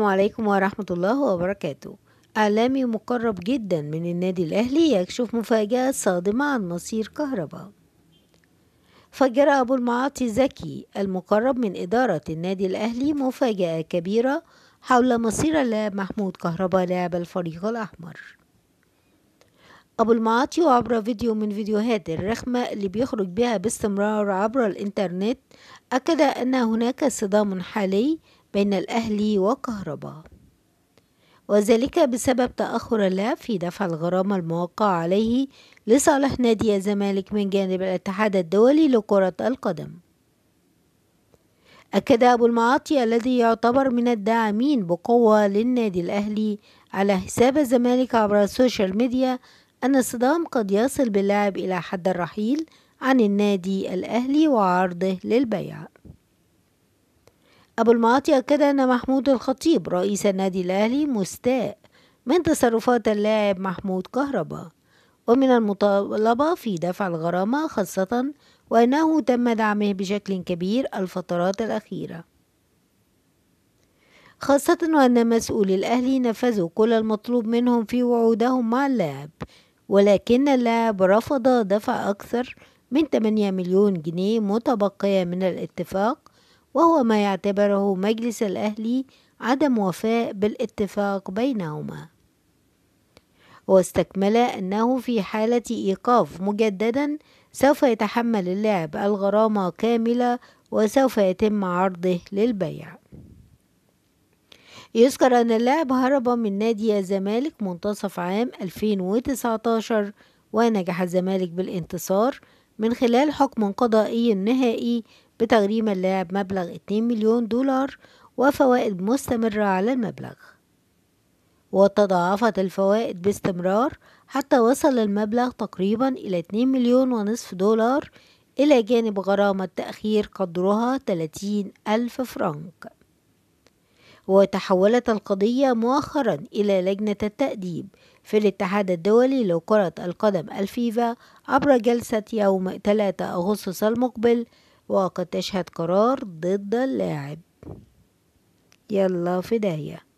السلام عليكم ورحمة الله وبركاته إعلامي مقرب جدا من النادي الأهلي يكشف مفاجأة صادمة عن مصير كهرباء فجر أبو المعاطي زكي المقرب من إدارة النادي الأهلي مفاجأة كبيرة حول مصير اللاعب محمود كهرباء لاعب الفريق الأحمر أبو المعاطي عبر فيديو من فيديوهات الرخمة اللي بيخرج بها باستمرار عبر الإنترنت أكد أن هناك صدام حالي بين الأهلي وكهرباء وذلك بسبب تأخر اللاعب في دفع الغرامة الموقع عليه لصالح نادي الزمالك من جانب الاتحاد الدولي لكرة القدم أكد أبو المعاطي الذي يعتبر من الداعمين بقوة للنادي الأهلي على حساب الزمالك عبر السوشيال ميديا أن الصدام قد يصل باللاعب إلى حد الرحيل عن النادي الأهلي وعرضه للبيع أبو المعاطي أكد أن محمود الخطيب رئيس النادي الأهلي مستاء من تصرفات اللاعب محمود كهربا ومن المطالبة في دفع الغرامة خاصة وأنه تم دعمه بشكل كبير الفترات الأخيرة خاصة وأن مسؤولي الأهلي نفذوا كل المطلوب منهم في وعودهم مع اللاعب ولكن اللاعب رفض دفع أكثر من 8 مليون جنيه متبقية من الاتفاق وهو ما يعتبره مجلس الأهلي عدم وفاء بالاتفاق بينهما واستكمل أنه في حالة إيقاف مجددا سوف يتحمل اللاعب الغرامة كاملة وسوف يتم عرضه للبيع يذكر أن اللاعب هرب من نادي الزمالك منتصف عام 2019 ونجح الزمالك بالانتصار من خلال حكم قضائي نهائي بتغريم اللاعب مبلغ 2 مليون دولار وفوائد مستمرة على المبلغ وتضاعفت الفوائد باستمرار حتى وصل المبلغ تقريبا إلى 2 مليون ونصف دولار إلى جانب غرامة تأخير قدرها 30 ألف فرنك وتحولت القضية مؤخرا إلى لجنة التأديب في الاتحاد الدولي لكرة القدم الفيفا عبر جلسة يوم 3 أغسطس المقبل وقد تشهد قرار ضد اللاعب يلا فداية